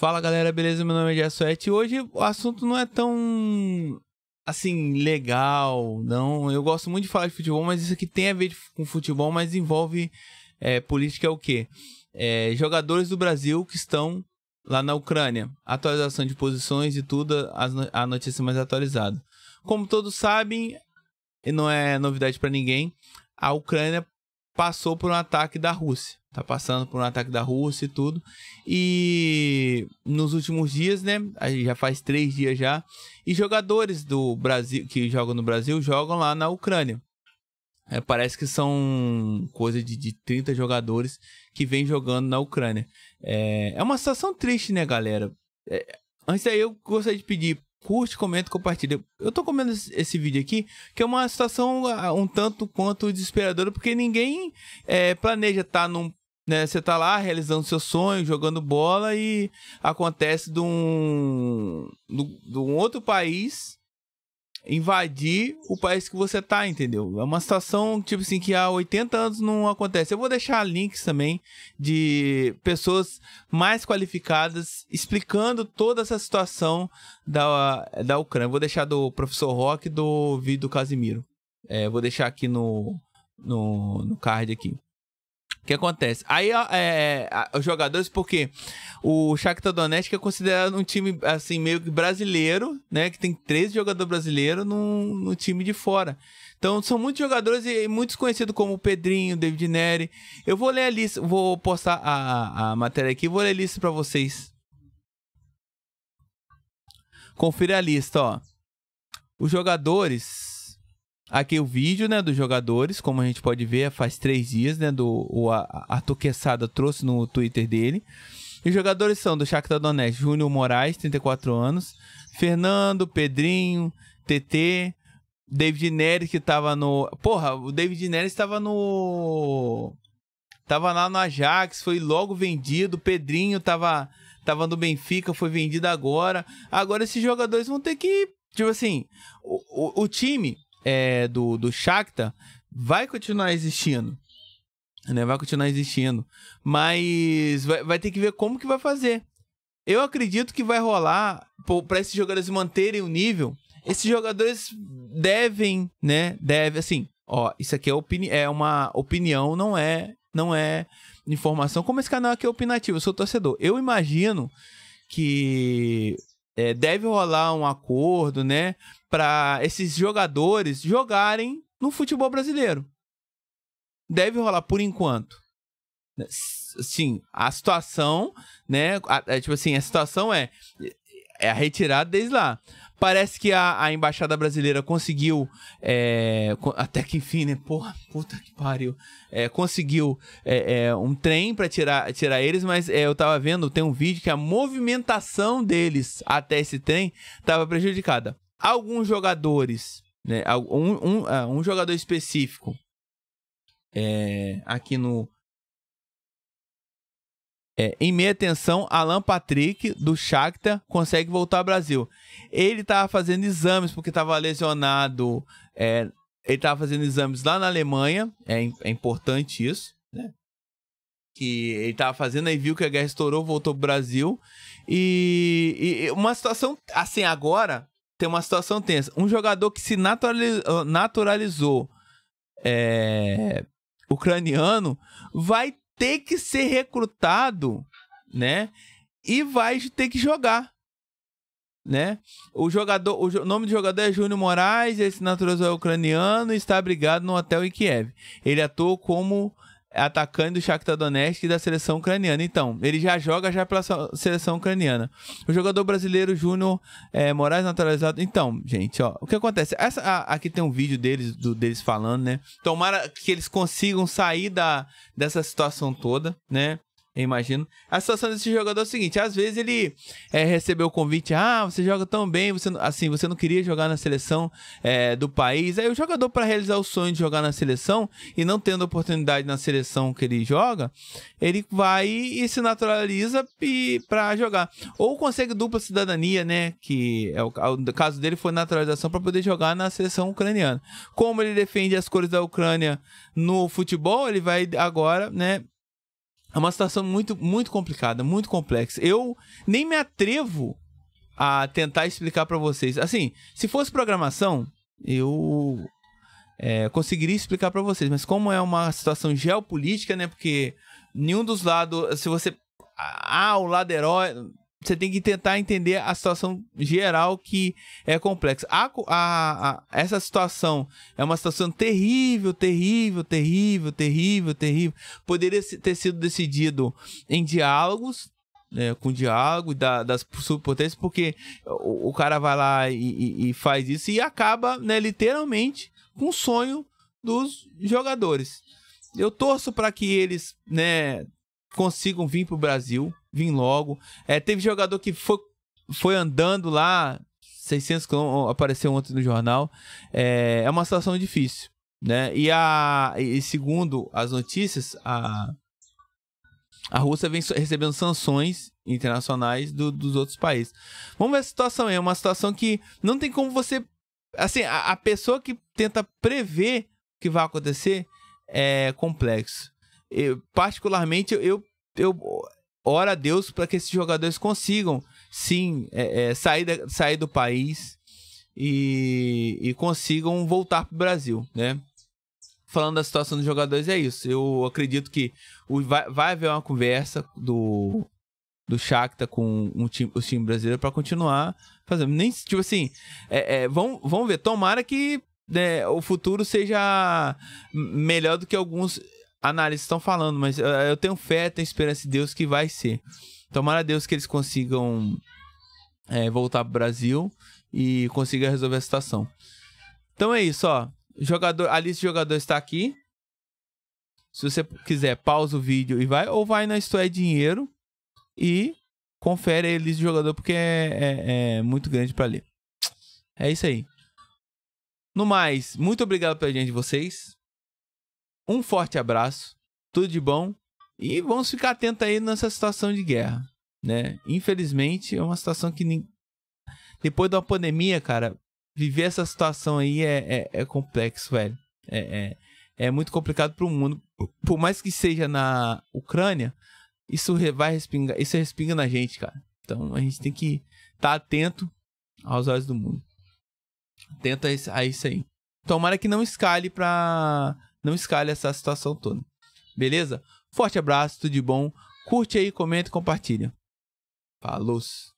Fala galera, beleza? Meu nome é Jassuete e hoje o assunto não é tão assim legal, não. Eu gosto muito de falar de futebol, mas isso aqui tem a ver com futebol, mas envolve é, política é o quê? É, jogadores do Brasil que estão lá na Ucrânia. Atualização de posições e tudo, a notícia mais atualizada. Como todos sabem, e não é novidade para ninguém, a Ucrânia passou por um ataque da Rússia. Tá passando por um ataque da Rússia e tudo. E nos últimos dias, né? Já faz três dias já. E jogadores do Brasil que jogam no Brasil jogam lá na Ucrânia. É, parece que são coisa de, de 30 jogadores que vêm jogando na Ucrânia. É, é uma situação triste, né, galera? É, antes aí eu gostaria de pedir curte, comenta, compartilha. Eu tô comendo esse vídeo aqui, que é uma situação ah, um tanto quanto desesperadora, porque ninguém é, planeja estar tá num. Né, você tá lá realizando seu sonho, jogando bola e acontece de um, de, de um outro país invadir o país que você tá, entendeu? É uma situação, tipo assim, que há 80 anos não acontece. Eu vou deixar links também de pessoas mais qualificadas explicando toda essa situação da, da Ucrânia. Vou deixar do professor Rock do vídeo do Casimiro. É, vou deixar aqui no, no, no card aqui que acontece? Aí é, é os jogadores, porque o Shakhtar Donetsk é considerado um time assim meio que brasileiro, né? Que tem três jogadores brasileiros no, no time de fora. Então são muitos jogadores e muitos conhecidos como Pedrinho, David Neri. Eu vou ler a lista, vou postar a, a matéria aqui, vou ler a lista para vocês. Confira a lista, ó. Os jogadores Aqui o vídeo, né, dos jogadores, como a gente pode ver, faz três dias, né, do o, a, a trouxe no Twitter dele. E os jogadores são do Shakhtar Donetsk, Júnior Moraes, 34 anos, Fernando, Pedrinho, TT, David Neres que tava no. Porra, o David Neres tava no. Tava lá no Ajax, foi logo vendido. Pedrinho tava, tava no Benfica, foi vendido agora. Agora esses jogadores vão ter que. Tipo assim, o, o, o time é, do, do Shakhtar vai continuar existindo. Né? Vai continuar existindo. Mas vai, vai ter que ver como que vai fazer. Eu acredito que vai rolar para esses jogadores manterem o nível. Esses jogadores devem, né? Deve, assim, ó, isso aqui é, opini é uma opinião, não é, não é informação. Como esse canal aqui é opinativo, eu sou torcedor. Eu imagino que é, deve rolar um acordo, né, para esses jogadores jogarem no futebol brasileiro. Deve rolar por enquanto. Sim, a situação, né, a, a, é, tipo assim, a situação é é a retirada desde lá. Parece que a, a embaixada brasileira conseguiu, é, até que enfim, né? Porra, puta que pariu. É, conseguiu é, é um trem para tirar, tirar eles, mas é, eu tava vendo, tem um vídeo que a movimentação deles até esse trem tava prejudicada. Alguns jogadores, né? Um, um, ah, um jogador específico é, aqui no, é, em meia tensão, Alan Patrick, do Shakhtar, consegue voltar ao Brasil. Ele estava fazendo exames porque estava lesionado. É, ele estava fazendo exames lá na Alemanha. É, é importante isso, né? Que ele estava fazendo, aí viu que a guerra estourou, voltou ao Brasil. E, e uma situação, assim, agora tem uma situação tensa. Um jogador que se naturalizou, ah, naturalizou é, ucraniano vai ter que ser recrutado, né? E vai ter que jogar, né? O jogador, o nome do jogador é Júnior Moraes, esse naturalizado é ucraniano, está abrigado no hotel em Kiev. Ele atuou como é atacante do Shakhtar Donetsk e da seleção ucraniana. Então, ele já joga já pela seleção ucraniana. O jogador brasileiro Júnior é, Moraes naturalizado. Então, gente, ó, o que acontece? Essa, a, aqui tem um vídeo deles, do, deles falando, né? Tomara que eles consigam sair da, dessa situação toda, né? eu imagino. A situação desse jogador é o seguinte: às vezes ele é, recebeu o convite, ah, você joga tão bem, você assim, você não queria jogar na seleção é, do país. Aí o jogador, para realizar o sonho de jogar na seleção e não tendo oportunidade na seleção que ele joga, ele vai e se naturaliza para jogar. Ou consegue dupla cidadania, né? Que é o, o caso dele foi naturalização para poder jogar na seleção ucraniana. Como ele defende as cores da Ucrânia no futebol, ele vai agora, né? É uma situação muito, muito complicada, muito complexa. Eu nem me atrevo a tentar explicar para vocês. Assim, se fosse programação, eu é, conseguiria explicar para vocês. Mas como é uma situação geopolítica, né? Porque nenhum dos lados, se você ah, o lado herói, você tem que tentar entender a situação geral que é complexa. A, a, a, essa situação é uma situação terrível, terrível, terrível, terrível, terrível. Poderia ter sido decidido em diálogos, né, com diálogo da, das superpotências, porque o, o, cara vai lá e, e, e faz isso e acaba, né, literalmente, com o sonho dos jogadores. Eu torço para que eles né, consigam vir para o Brasil, vim logo. É, teve jogador que foi, foi andando lá, 600 quilômetros, apareceu ontem no jornal. É, é uma situação difícil, né? E, a, e segundo as notícias, a, a Rússia vem recebendo sanções internacionais do, dos outros países. Vamos ver a situação. É uma situação que não tem como você. Assim, a, a pessoa que tenta prever o que vai acontecer é complexo. Eu, particularmente, eu, eu, ora a Deus para que esses jogadores consigam, sim, é, é, sair, da, sair do país e, e consigam voltar para o Brasil, né? Falando da situação dos jogadores, é isso. Eu acredito que vai, vai haver uma conversa do, do Shakhtar com um time, o time brasileiro para continuar fazendo. Nem, tipo assim, é, é, vamos, vamos ver. Tomara que né, o futuro seja melhor do que alguns análises estão falando, mas eh, eu tenho fé, tenho esperança em Deus que vai ser. Tomara a Deus que eles consigam é, voltar pro Brasil e consiga resolver a situação. Então é isso, ó. Jogador, a lista de jogadores está aqui. Se você quiser, pausa o vídeo e vai. Ou vai na história de Dinheiro e confere a lista de jogador, porque é, é, é muito grande para ler. É isso aí. No mais, muito obrigado pela gente de vocês. Um forte abraço, tudo de bom e vamos ficar atentos aí nessa situação de guerra, né? Infelizmente é uma situação que nem... depois da pandemia, cara, viver essa situação aí é, é, é complexo, velho. É, é, é muito complicado para o mundo. Por mais que seja na Ucrânia, isso vai respingar, isso respinga na gente, cara. Então a gente tem que estar tá atento aos olhos do mundo. Atento a isso aí. Tomara que não escale para não escalhe essa situação toda. Beleza? Forte abraço, tudo de bom. Curte aí, comenta e compartilha. Falou!